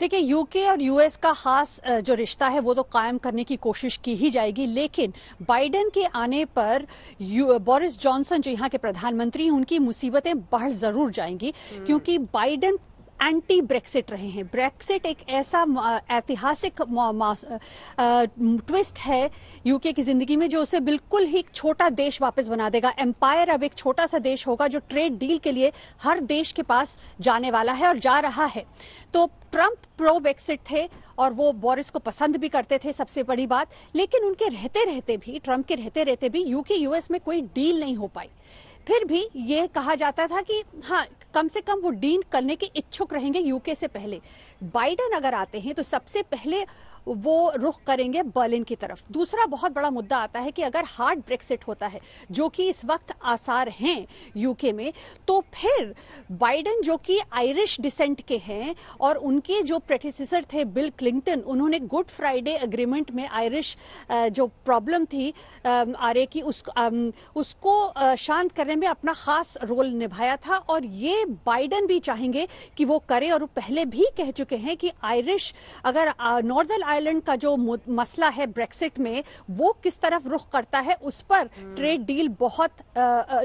देखिए यूके और यूएस का खास जो रिश्ता है वो तो कायम करने की कोशिश की ही जाएगी लेकिन बाइडेन के आने पर बोरिस जॉनसन जो यहाँ के प्रधानमंत्री उनकी मुसीबतें बढ़ जरूर जाएंगी हम्म। क्योंकि बाइडेन एंटी ब्रेक्सिट रहे हैं ब्रेक्सिट एक ऐसा ऐतिहासिक ट्विस्ट है यूके की जिंदगी में जो उसे बिल्कुल ही छोटा देश वापस बना देगा एम्पायर अब एक छोटा सा देश होगा जो ट्रेड डील के लिए हर देश के पास जाने वाला है और जा रहा है तो ट्रंप प्रो ब्रेक्सिट थे और वो बोरिस को पसंद भी करते थे सबसे बड़ी बात लेकिन उनके रहते रहते भी ट्रंप के रहते रहते भी यूके यूएस में कोई डील नहीं हो पाई फिर भी ये कहा जाता था कि हाँ कम से कम वो डीन करने के इच्छुक रहेंगे यूके से पहले बाइडन अगर आते हैं तो सबसे पहले वो रुख करेंगे बर्लिन की तरफ दूसरा बहुत बड़ा मुद्दा आता है कि अगर हार्ड ब्रेक्सिट होता है जो कि इस वक्त आसार हैं यूके में तो फिर बाइडन जो कि आयरिश डिसेंट के हैं और उनके जो प्रेटिसर थे बिल क्लिंटन उन्होंने गुड फ्राइडे अग्रीमेंट में आयरिश जो प्रॉब्लम थी आर्य की उस, उसको शांत करने में अपना खास रोल निभाया था और ये बाइडन भी चाहेंगे कि वो करे और वो पहले भी कह चुके हैं कि आयरिश अगर नॉर्दर्न आयरलैंड का जो मसला है ब्रेक्सिट में वो किस तरफ रुख करता है उस पर ट्रेड हम्म। डील बहुत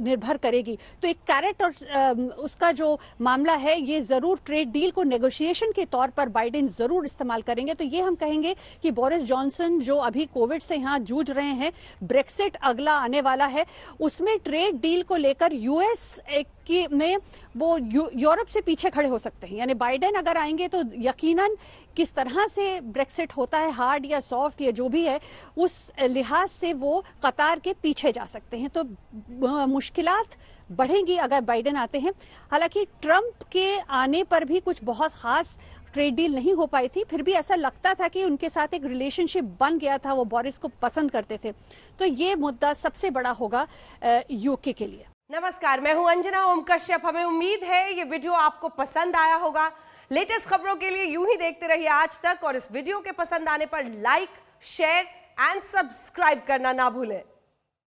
निर्भर करेगी तो एक कैरेट और उसका जो मामला है ये जरूर ट्रेड डील को नेगोशिएशन के तौर पर बाइडेन जरूर इस्तेमाल करेंगे तो ये हम कहेंगे कि बोरिस जॉनसन जो अभी कोविड से यहां जूझ रहे हैं ब्रेक्सिट अगला आने वाला है उसमें ट्रेड डील को लेकर यूएस एक में वो यूरोप से पीछे खड़े हो सकते हैं यानी बाइडेन अगर आएंगे तो यकीनन किस तरह से ब्रेक्सिट होता है हार्ड या सॉफ्ट या जो भी है उस लिहाज से वो कतार के पीछे जा सकते हैं तो मुश्किल बढ़ेंगी अगर बाइडेन आते हैं हालांकि ट्रंप के आने पर भी कुछ बहुत खास ट्रेड डील नहीं हो पाई थी फिर भी ऐसा लगता था कि उनके साथ एक रिलेशनशिप बन गया था वो बोरिस को पसंद करते थे तो ये मुद्दा सबसे बड़ा होगा यूके के लिए नमस्कार मैं हूं अंजना ओम कश्यप हमें उम्मीद है ये वीडियो आपको पसंद आया होगा लेटेस्ट खबरों के लिए यूं ही देखते रहिए आज तक और इस वीडियो के पसंद आने पर लाइक शेयर एंड सब्सक्राइब करना ना भूलें